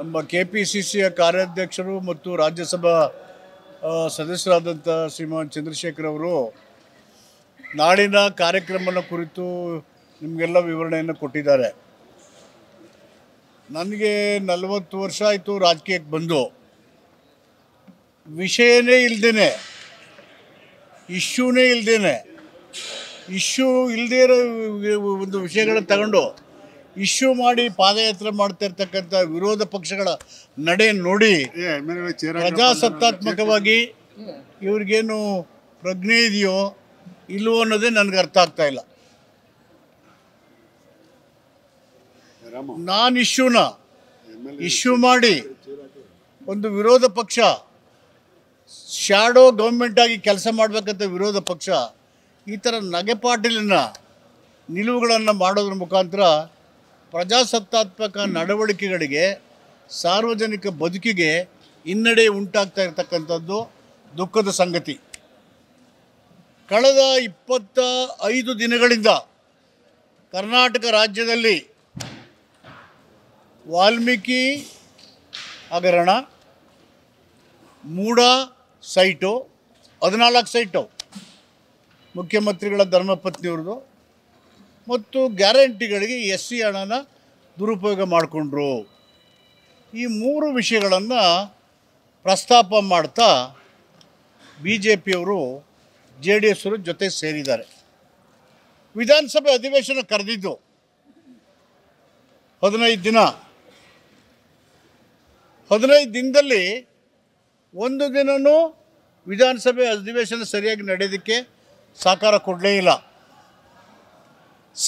ನಮ್ಮ K P C ಸಿಯ ಕಾರ್ಯಾಧ್ಯಕ್ಷರು ಮತ್ತು ರಾಜ್ಯಸಭಾ ಸದಸ್ಯರಾದಂಥ ಶ್ರೀಮಾನ್ ಚಂದ್ರಶೇಖರ್ ಅವರು ನಾಡಿನ ಕಾರ್ಯಕ್ರಮದ ಕುರಿತು ನಿಮಗೆಲ್ಲ ವಿವರಣೆಯನ್ನು ಕೊಟ್ಟಿದ್ದಾರೆ ನನಗೆ ನಲವತ್ತು ವರ್ಷ ಆಯಿತು ರಾಜಕೀಯಕ್ಕೆ ಬಂದು ವಿಷಯನೇ ಇಲ್ದೇನೆ ಇಶ್ಯೂನೇ ಇಲ್ದೇನೆ ಇಶ್ಯೂ ಇಲ್ಲದೇ ಇರೋ ಒಂದು ವಿಷಯಗಳನ್ನು ತಗೊಂಡು ಇಶ್ಯೂ ಮಾಡಿ ಪಾದಯಾತ್ರೆ ಮಾಡ್ತಿರ್ತಕ್ಕಂಥ ವಿರೋಧ ಪಕ್ಷಗಳ ನಡೆ ನೋಡಿ ಪ್ರಜಾಸತ್ತಾತ್ಮಕವಾಗಿ ಇವ್ರಿಗೇನು ಪ್ರಜ್ಞೆ ಇದೆಯೋ ಇಲ್ವೋ ಅನ್ನೋದೇ ನನಗೆ ಅರ್ಥ ಆಗ್ತಾ ಇಲ್ಲ ನಾನು ಇಶ್ಯೂನ ಇಶ್ಯೂ ಮಾಡಿ ಒಂದು ವಿರೋಧ ಪಕ್ಷ ಶ್ಯಾಡೋ ಗೌರ್ಮೆಂಟಾಗಿ ಕೆಲಸ ಮಾಡಬೇಕಂತ ವಿರೋಧ ಪಕ್ಷ ಈ ಥರ ನಗೆಪಾಟಿಲಿನ ನಿಲುವುಗಳನ್ನು ಮಾಡೋದ್ರ ಮುಖಾಂತರ ಪ್ರಜಾಸತ್ತಾತ್ಮಕ ನಡವಳಿಕೆಗಳಿಗೆ ಸಾರ್ವಜನಿಕ ಬದುಕಿಗೆ ಹಿನ್ನಡೆ ಉಂಟಾಗ್ತಾ ಇರತಕ್ಕಂಥದ್ದು ದುಃಖದ ಸಂಗತಿ ಕಳೆದ ಇಪ್ಪತ್ತ ಐದು ದಿನಗಳಿಂದ ಕರ್ನಾಟಕ ರಾಜ್ಯದಲ್ಲಿ ವಾಲ್ಮೀಕಿ ಹಗರಣ ಮೂಡ ಸೈಟು ಹದಿನಾಲ್ಕು ಸೈಟು ಮುಖ್ಯಮಂತ್ರಿಗಳ ಧರ್ಮಪತ್ನಿಯವ್ರದ್ದು ಮತ್ತು ಗ್ಯಾರಂಟಿಗಳಿಗೆ ಎಸ್ ಸಿ ಹಣನ ದುರುಪಯೋಗ ಮಾಡಿಕೊಂಡ್ರು ಈ ಮೂರು ವಿಷಯಗಳನ್ನು ಪ್ರಸ್ತಾಪ ಮಾಡ್ತಾ ಬಿ ಜೆ ಪಿಯವರು ಜೆ ಡಿ ಎಸ್ ಜೊತೆ ಸೇರಿದ್ದಾರೆ ವಿಧಾನಸಭೆ ಅಧಿವೇಶನ ಕರೆದಿದ್ದು ಹದಿನೈದು ದಿನ ಹದಿನೈದು ದಿನದಲ್ಲಿ ಒಂದು ದಿನವೂ ವಿಧಾನಸಭೆ ಅಧಿವೇಶನ ಸರಿಯಾಗಿ ನಡೆಯೋದಕ್ಕೆ ಸಹಕಾರ ಕೊಡಲೇ ಇಲ್ಲ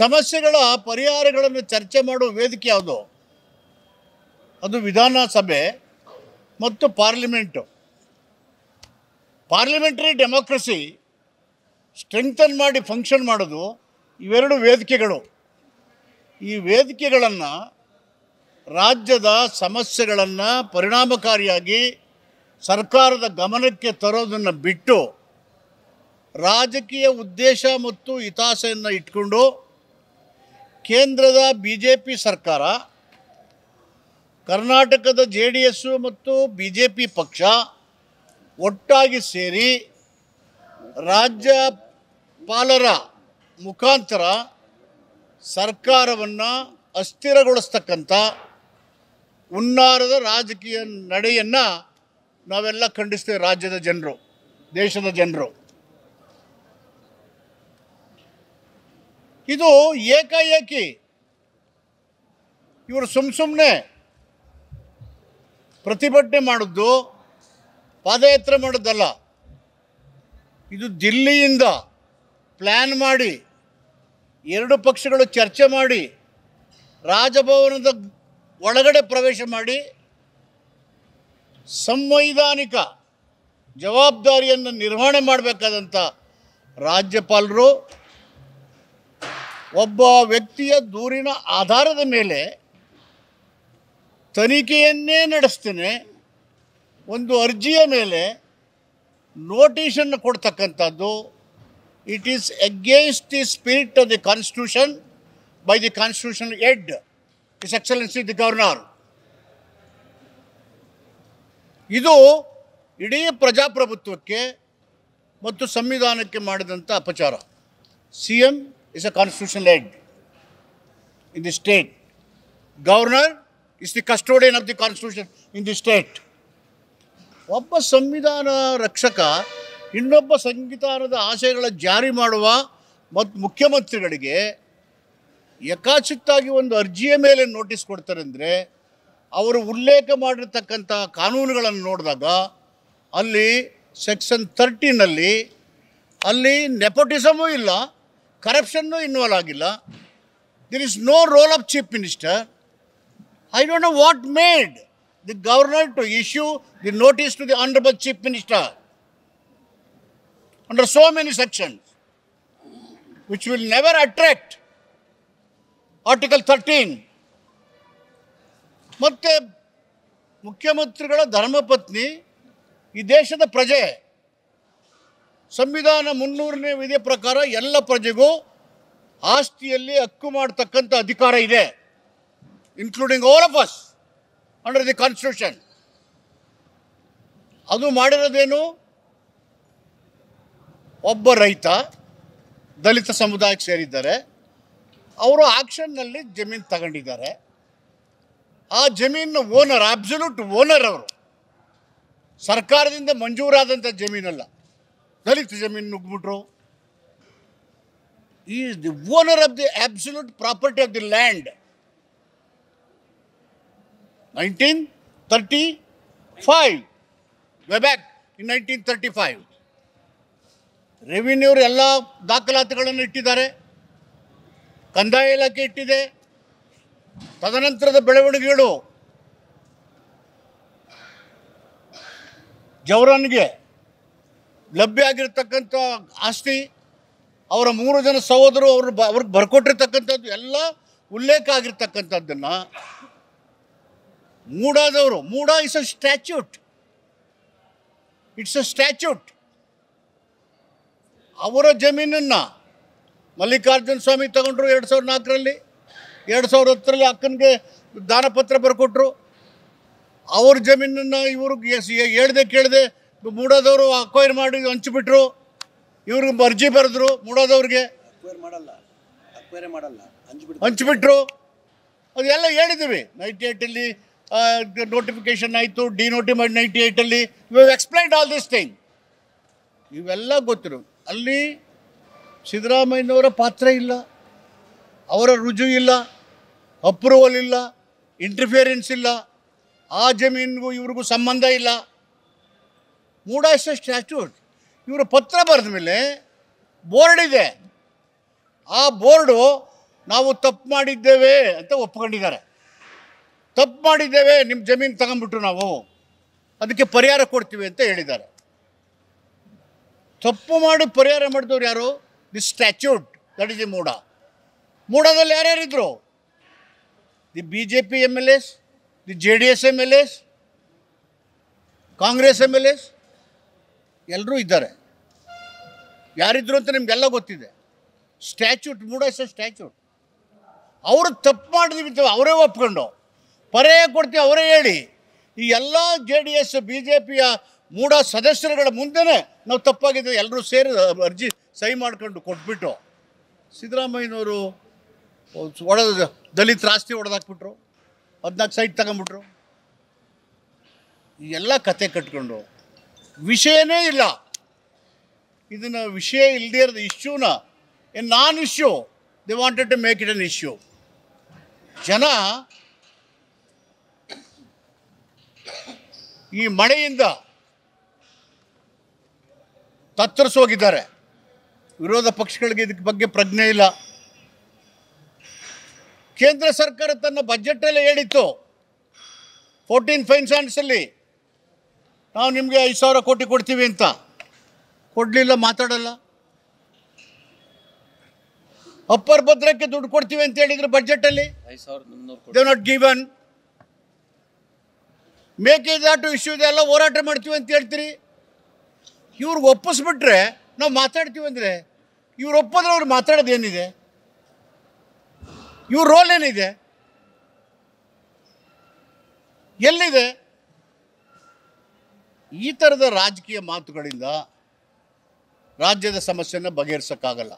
ಸಮಸ್ಯೆಗಳ ಪರಿಹಾರಗಳನ್ನು ಚರ್ಚೆ ಮಾಡುವ ವೇದಿಕೆ ಯಾವುದು ಅದು ವಿಧಾನಸಭೆ ಮತ್ತು ಪಾರ್ಲಿಮೆಂಟು ಪಾರ್ಲಿಮೆಂಟ್ರಿ ಡೆಮೋಕ್ರಸಿ ಸ್ಟ್ರೆಂಗ್ತನ್ ಮಾಡಿ ಫಂಕ್ಷನ್ ಮಾಡೋದು ಇವೆರಡು ವೇದಿಕೆಗಳು ಈ ವೇದಿಕೆಗಳನ್ನು ರಾಜ್ಯದ ಸಮಸ್ಯೆಗಳನ್ನು ಪರಿಣಾಮಕಾರಿಯಾಗಿ ಸರ್ಕಾರದ ಗಮನಕ್ಕೆ ತರೋದನ್ನು ಬಿಟ್ಟು ರಾಜಕೀಯ ಉದ್ದೇಶ ಮತ್ತು ಹಿತಾಸೆಯನ್ನು ಇಟ್ಕೊಂಡು ಕೇಂದ್ರದ ಬಿ ಜೆ ಪಿ ಸರ್ಕಾರ ಕರ್ನಾಟಕದ ಜೆ ಡಿ ಎಸ್ಸು ಮತ್ತು ಬಿ ಜೆ ಪಿ ಪಕ್ಷ ಒಟ್ಟಾಗಿ ಸೇರಿ ರಾಜ್ಯಪಾಲರ ಮುಖಾಂತರ ಸರ್ಕಾರವನ್ನು ಅಸ್ಥಿರಗೊಳಿಸ್ತಕ್ಕಂಥ ಹುನ್ನಾರದ ರಾಜಕೀಯ ನಡೆಯನ್ನು ನಾವೆಲ್ಲ ಖಂಡಿಸ್ತೇವೆ ರಾಜ್ಯದ ಜನರು ದೇಶದ ಜನರು ಇದು ಏಕಾಏಕಿ ಇವರು ಸುಮ್ ಸುಮ್ಮನೆ ಪ್ರತಿಭಟನೆ ಮಾಡಿದ್ದು ಪಾದಯಾತ್ರೆ ಮಾಡೋದಲ್ಲ ಇದು ದಿಲ್ಲಿಯಿಂದ ಪ್ಲ್ಯಾನ್ ಮಾಡಿ ಎರಡು ಪಕ್ಷಗಳು ಚರ್ಚೆ ಮಾಡಿ ರಾಜಭವನದ ಒಳಗಡೆ ಪ್ರವೇಶ ಮಾಡಿ ಸಂವೈಧಾನಿಕ ಜವಾಬ್ದಾರಿಯನ್ನು ನಿರ್ವಹಣೆ ಮಾಡಬೇಕಾದಂಥ ರಾಜ್ಯಪಾಲರು ಒಬ್ಬ ವ್ಯಕ್ತಿಯ ದೂರಿನ ಆಧಾರದ ಮೇಲೆ ತನಿಖೆಯನ್ನೇ ನಡೆಸ್ತೇನೆ ಒಂದು ಅರ್ಜಿಯ ಮೇಲೆ ನೋಟಿಸನ್ನು ಕೊಡ್ತಕ್ಕಂಥದ್ದು it is against the spirit of the constitution by the constitution head his excellency the governor ಇದು ಇಡೀ ಪ್ರಜಾಪ್ರಭುತ್ವಕ್ಕೆ ಮತ್ತು ಸಂವಿಧಾನಕ್ಕೆ ಮಾಡಿದಂಥ ಅಪಚಾರ C M is a constitutional head in the state. Governor is the custodian of the constitution in the state ಒಬ್ಬ ಸಂವಿಧಾನ ರಕ್ಷಕ ಇನ್ನೊಬ್ಬ ಸಂವಿಧಾನದ ಆಶಯಗಳ ಜಾರಿ ಮಾಡುವ ಮತ್ತು ಮುಖ್ಯಮಂತ್ರಿಗಳಿಗೆ ಯಕಾಚಿತ್ತಾಗಿ ಒಂದು ಅರ್ಜಿಯ ಮೇಲೆ ನೋಟಿಸ್ ಕೊಡ್ತಾರೆ ಅಂದರೆ ಅವರು ಉಲ್ಲೇಖ ಮಾಡಿರ್ತಕ್ಕಂಥ ಕಾನೂನುಗಳನ್ನು ನೋಡಿದಾಗ ಅಲ್ಲಿ ಸೆಕ್ಷನ್ ತರ್ಟೀನಲ್ಲಿ ಅಲ್ಲಿ ನೆಪೋಟಿಸಮೂ ಇಲ್ಲ ಕರಪ್ಷನ್ನು ಇನ್ವಾಲ್ವ್ ಆಗಿಲ್ಲ there is no role of chief minister I don't know what made the governor to issue the notice to the honourable chief minister under so many sections which will never attract article thirteen ಮತ್ತು ಮುಖ್ಯಮಂತ್ರಿಗಳ ಧರ್ಮಪತ್ನಿ ಈ ದೇಶದ ಪ್ರಜೆ ಸಂವಿಧಾನ ಮುನ್ನೂರನೇ ವಿಧಿಯ ಪ್ರಕಾರ ಎಲ್ಲ ಪ್ರಜೆಗೂ ಆಸ್ತಿಯಲ್ಲಿ ಹಕ್ಕು ಮಾಡತಕ್ಕಂಥ ಅಧಿಕಾರ ಇದೆ including all of us under the constitution ಅದು ಮಾಡಿರೋದೇನು ಒಬ್ಬ ರೈತ ದಲಿತ ಸಮುದಾಯಕ್ಕೆ ಸೇರಿದ್ದಾರೆ ಅವರು ಆಕ್ಷನ್ನಲ್ಲಿ ಜಮೀನು ತಗೊಂಡಿದ್ದಾರೆ ಆ ಜಮೀನ ಓನರ್ ಅಬ್ಸಲ್ಯೂಟ್ ಓನರ್ ಅವರು ಸರ್ಕಾರದಿಂದ ಮಂಜೂರಾದಂಥ ಜಮೀನಲ್ಲ ದಲಿತ ಜಮೀನ್ ನುಗ್ಬಿಟ್ರು is the owner of the absolute property of the land nineteen thirty five way back back in nineteen thirty five ರೆವಿನ್ಯೂರು ಎಲ್ಲ ದಾಖಲಾತಿಗಳನ್ನು ಇಟ್ಟಿದ್ದಾರೆ ಕಂದಾಯ ಇಲಾಖೆ ಇಟ್ಟಿದೆ ತದನಂತರದ ಬೆಳವಣಿಗೆಗಳು ಜವರನ್ಗೆ ಲಭ್ಯ ಆಗಿರತಕ್ಕಂಥ ಆಸ್ತಿ ಅವರ ಮೂರು ಜನ ಸಹೋದರು ಅವರು ಬ ಅವ್ರಿಗೆ ಬರ್ಕೊಟ್ಟಿರ್ತಕ್ಕಂಥದ್ದು ಎಲ್ಲ ಉಲ್ಲೇಖ ಆಗಿರ್ತಕ್ಕಂಥದ್ದನ್ನು ಮೂಡಾದವರು MUDA is a statute it's a statute ಅವರ ಜಮೀನನ್ನು ಮಲ್ಲಿಕಾರ್ಜುನ ಸ್ವಾಮಿ ತಗೊಂಡ್ರು ಎರಡು ಸಾವಿರದ ನಾಲ್ಕರಲ್ಲಿ ಎರಡು ಸಾವಿರದ ಹತ್ತರಲ್ಲಿ ಅಕ್ಕನಿಗೆ ದಾನಪತ್ರ ಬರ್ಕೊಟ್ರು ಅವ್ರ ಜಮೀನನ್ನು ಇವರು ಹೇಳ್ದೆ ಕೇಳದೆ ಮೂಡೋದವರು ಅಕ್ವೈರ್ ಮಾಡಿ ಹಂಚಿಬಿಟ್ರು ಇವ್ರಿಗೆ ಅರ್ಜಿ ಬರೆದ್ರು ಮೂಡೋದವ್ರಿಗೆ ಹಂಚಿಬಿಟ್ರು ಅದೆಲ್ಲ ಹೇಳಿದ್ದೀವಿ ನೈಂಟಿ ಏಯ್ಟಲ್ಲಿ ನೋಟಿಫಿಕೇಶನ್ ಆಯಿತು ಡಿನೋಟಿಫೈಡ್ ನೈಂಟಿ ಏಯ್ಟಲ್ಲಿ you explained all this thing ಇವೆಲ್ಲ ಗೊತ್ತಿರು ಅಲ್ಲಿ ಸಿದ್ದರಾಮಯ್ಯನವರ ಪಾತ್ರ ಇಲ್ಲ ಅವರ ರುಜು ಇಲ್ಲ ಅಪ್ರೂವಲ್ ಇಲ್ಲ ಇಂಟರ್ಫಿಯರೆನ್ಸ್ ಇಲ್ಲ ಆ ಜಮೀನಿಗೂ ಇವ್ರಿಗೂ ಸಂಬಂಧ ಇಲ್ಲ ಮೂಡಾಸ್ ಸ್ಟ್ಯಾಚ್ಯೂಟ್ ಇವರು ಪತ್ರ ಬರೆದ ಮೇಲೆ ಬೋರ್ಡ್ ಇದೆ ಆ ಬೋರ್ಡು ನಾವು ತಪ್ಪು ಮಾಡಿದ್ದೇವೆ ಅಂತ ಒಪ್ಕೊಂಡಿದ್ದಾರೆ ತಪ್ಪು ಮಾಡಿದ್ದೇವೆ ನಿಮ್ಮ ಜಮೀನು ತಗೊಂಡ್ಬಿಟ್ರು ನಾವು ಅದಕ್ಕೆ ಪರಿಹಾರ ಕೊಡ್ತೀವಿ ಅಂತ ಹೇಳಿದ್ದಾರೆ ತಪ್ಪು ಮಾಡಿ ಪರಿಹಾರ ಮಾಡಿದವ್ರು ಯಾರು the statute that is a MUDA ಮೂಡದಲ್ಲಿ ಯಾರ್ಯಾರಿದ್ರು the B J P M L S the J D S M L S Congress M L S ಎಲ್ಲರೂ ಇದ್ದಾರೆ ಯಾರಿದ್ರು ಅಂತ ನಿಮಗೆಲ್ಲ ಗೊತ್ತಿದೆ ಸ್ಟ್ಯಾಚ್ಯೂಟ್ ಮೂಡ ಎ ಸ್ಟ್ಯಾಚ್ಯೂಟ್ ಅವರು ತಪ್ಪು ಮಾಡಿದ್ವಿ ಅವರೇ ಒಪ್ಕೊಂಡು ಪರೇ ಕೊಡ್ತೀವಿ ಅವರೇ ಹೇಳಿ ಈ ಎಲ್ಲ J D S B J ಪಿಯ ಮೂಡ ಸದಸ್ಯರುಗಳ ಮುಂದೆನೇ ನಾವು ತಪ್ಪಾಗಿದ್ದೇವೆ ಎಲ್ಲರೂ ಸೇರಿ ಅರ್ಜಿ ಸಹಿ ಮಾಡ್ಕೊಂಡು ಕೊಟ್ಬಿಟ್ಟು ಸಿದ್ದರಾಮಯ್ಯನವರು ಒಡ ದಲಿತ ಆಸ್ತಿ ಒಡೆದಾಕ್ಬಿಟ್ರು ಹದಿನಾಲ್ಕು ಸೈಟ್ ತಗೊಂಬಿಟ್ರು ಎಲ್ಲ ಕತೆ ಕಟ್ಕೊಂಡು ವಿಷಯನೇ ಇಲ್ಲ ಇದನ್ನು ವಿಷಯ ಇಲ್ಲದೇ ಇರೋದು ಇಶ್ಯೂನ a non issue they wanted to make it an issue ಜನ ಈ ಮಳೆಯಿಂದ ತತ್ತರಿಸೋಗಿದ್ದಾರೆ ವಿರೋಧ ಪಕ್ಷಗಳಿಗೆ ಇದಕ್ಕೆ ಬಗ್ಗೆ ಪ್ರಜ್ಞೆ ಇಲ್ಲ ಕೇಂದ್ರ ಸರ್ಕಾರ ತನ್ನ ಬಜೆಟಲ್ಲಿ ಹೇಳಿತ್ತು ಫೋರ್ಟೀನ್ ಅಲ್ಲಿ ನಾವು ನಿಮಗೆ ಐದು ಸಾವಿರ ಕೋಟಿ ಕೊಡ್ತೀವಿ ಅಂತ ಕೊಡಲಿಲ್ಲ ಮಾತಾಡಲ್ಲ ಅಪ್ಪರ್ ಭದ್ರಕ್ಕೆ ದುಡ್ಡು ಕೊಡ್ತೀವಿ ಅಂತ ಹೇಳಿದ್ರು ಬಜೆಟಲ್ಲಿ they not given Mekedatu issue ಇದೆ ಎಲ್ಲ ಹೋರಾಟ ಮಾಡ್ತೀವಿ ಅಂತ ಹೇಳ್ತೀರಿ ಇವ್ರಿಗೆ ಒಪ್ಪಿಸ್ಬಿಟ್ರೆ ನಾವು ಮಾತಾಡ್ತೀವಿ ಅಂದರೆ ಇವ್ರು ಒಪ್ಪಂದ್ರೆ ಅವ್ರು ಮಾತಾಡೋದು ಏನಿದೆ ಇವ್ರ ರೋಲ್ ಏನಿದೆ ಎಲ್ಲಿದೆ ಈ ಥರದ ರಾಜಕೀಯ ಮಾತುಗಳಿಂದ ರಾಜ್ಯದ ಸಮಸ್ಯೆನ ಬಗೆಹರಿಸೋಕ್ಕಾಗಲ್ಲ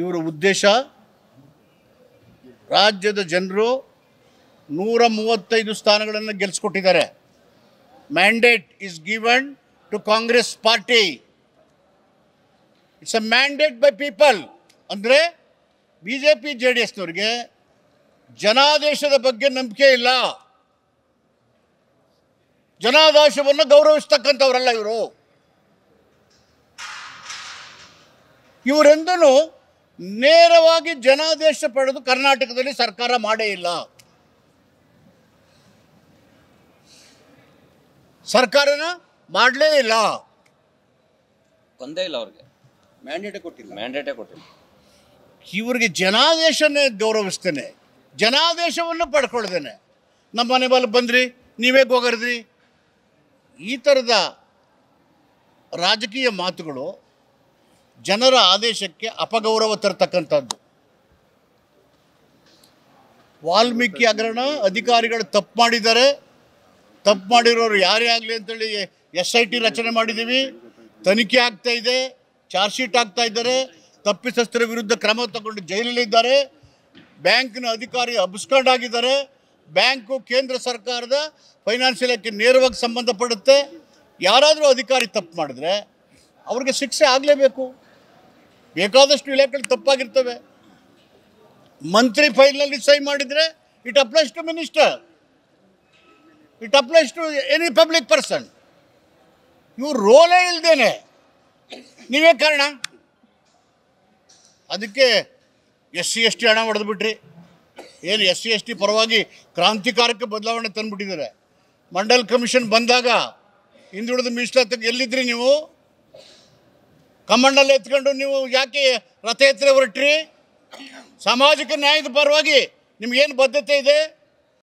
ಇವರ ಉದ್ದೇಶ ರಾಜ್ಯದ ಜನರು ನೂರ ಮೂವತ್ತೈದು ಸ್ಥಾನಗಳನ್ನು ಗೆಲ್ಲಿಸ್ಕೊಟ್ಟಿದ್ದಾರೆ mandate is given to Congress party it's a mandate by people ಅಂದರೆ B J P J D ಎಸ್ನವ್ರಿಗೆ ಜನಾದೇಶದ ಬಗ್ಗೆ ನಂಬಿಕೆ ಇಲ್ಲ ಜನಾದೇಶವನ್ನು ಗೌರವಿಸ್ತಕ್ಕಂಥವ್ರಲ್ಲ ಇವರು ಇವರೆಂದೂ ನೇರವಾಗಿ ಜನಾದೇಶ ಪಡೆದು ಕರ್ನಾಟಕದಲ್ಲಿ ಸರ್ಕಾರ ಮಾಡೇ ಇಲ್ಲ ಸರ್ಕಾರನ ಮಾಡಲೇ ಇಲ್ಲ ಒಂದೇ ಇಲ್ಲ ಅವ್ರಿಗೆ ಮ್ಯಾಂಡೇಟೇ ಕೊಟ್ಟಿಲ್ಲ ಮ್ಯಾಂಡೇಟೇ ಕೊಟ್ಟಿಲ್ಲ ಇವರಿಗೆ ಜನಾದೇಶನೇ ಗೌರವಿಸ್ತೇನೆ ಜನಾದೇಶವನ್ನು ಪಡ್ಕೊಳ್ತೇನೆ ನಮ್ಮ ಮನೆ ಮೇಲೆ ಬಂದ್ರಿ ನೀವೇ ಹೋಗರ್ದ್ರಿ ಈ ಥರದ ರಾಜಕೀಯ ಮಾತುಗಳು ಜನರ ಆದೇಶಕ್ಕೆ ಅಪಗೌರವ ತರತಕ್ಕಂಥದ್ದು ವಾಲ್ಮೀಕಿ ಹಗರಣ ಅಧಿಕಾರಿಗಳು ತಪ್ಪು ಮಾಡಿದ್ದಾರೆ ತಪ್ಪು ಮಾಡಿರೋರು ಯಾರೇ ಆಗಲಿ ಅಂತೇಳಿ ಎಸ್ ಐ ಟಿ ರಚನೆ ಮಾಡಿದ್ದೀವಿ ತನಿಖೆ ಆಗ್ತಾ ಇದೆ ಚಾರ್ಜ್ ಶೀಟ್ ಆಗ್ತಾ ಇದ್ದಾರೆ ತಪ್ಪಿತಸ್ಥರ ವಿರುದ್ಧ ಕ್ರಮ ತಗೊಂಡು ಜೈಲಲ್ಲಿದ್ದಾರೆ ಬ್ಯಾಂಕ್ನ ಅಧಿಕಾರಿ ಅಬ್ಸ್ಕಂಡ್ ಆಗಿದ್ದಾರೆ ಬ್ಯಾಂಕು ಕೇಂದ್ರ ಸರ್ಕಾರದ ಫೈನಾನ್ಸ್ ಇಲಾಖೆ ನೇರವಾಗಿ ಸಂಬಂಧಪಡುತ್ತೆ ಯಾರಾದರೂ ಅಧಿಕಾರಿ ತಪ್ಪು ಮಾಡಿದ್ರೆ ಅವ್ರಿಗೆ ಶಿಕ್ಷೆ ಆಗಲೇಬೇಕು ಬೇಕಾದಷ್ಟು ಇಲಾಖೆಗಳು ತಪ್ಪಾಗಿರ್ತವೆ ಮಂತ್ರಿ ಫೈಲ್ನಲ್ಲಿ ಸಹಿ ಮಾಡಿದರೆ it applies to minister it applies to any public person ಇವ್ರು ರೋಲೇ ಇಲ್ಲದೇನೆ ನೀವೇ ಕಾರಣ ಅದಕ್ಕೆ ಎಸ್ ಸಿ ಎಸ್ ಟಿ ಹಣ ಹೊಡೆದ್ಬಿಟ್ರಿ ಏನು ಎಸ್ ಸಿ ಎಸ್ ಟಿ ಪರವಾಗಿ ಕ್ರಾಂತಿಕಾರಕ ಬದಲಾವಣೆ ತಂದುಬಿಟ್ಟಿದ್ದಾರೆ ಮಂಡಲ್ ಕಮಿಷನ್ ಬಂದಾಗ ಹಿಂದುಳಿದ ಹತ್ತಿ ಎಲ್ಲಿದ್ರಿ ನೀವು ಕಮಂಡಲ್ಲಿ ಎತ್ಕೊಂಡು ನೀವು ಯಾಕೆ ರಥಯಾತ್ರೆ ಹೊರಟ್ರಿ ಸಾಮಾಜಿಕ ನ್ಯಾಯದ ಪರವಾಗಿ ಏನು ಬದ್ಧತೆ ಇದೆ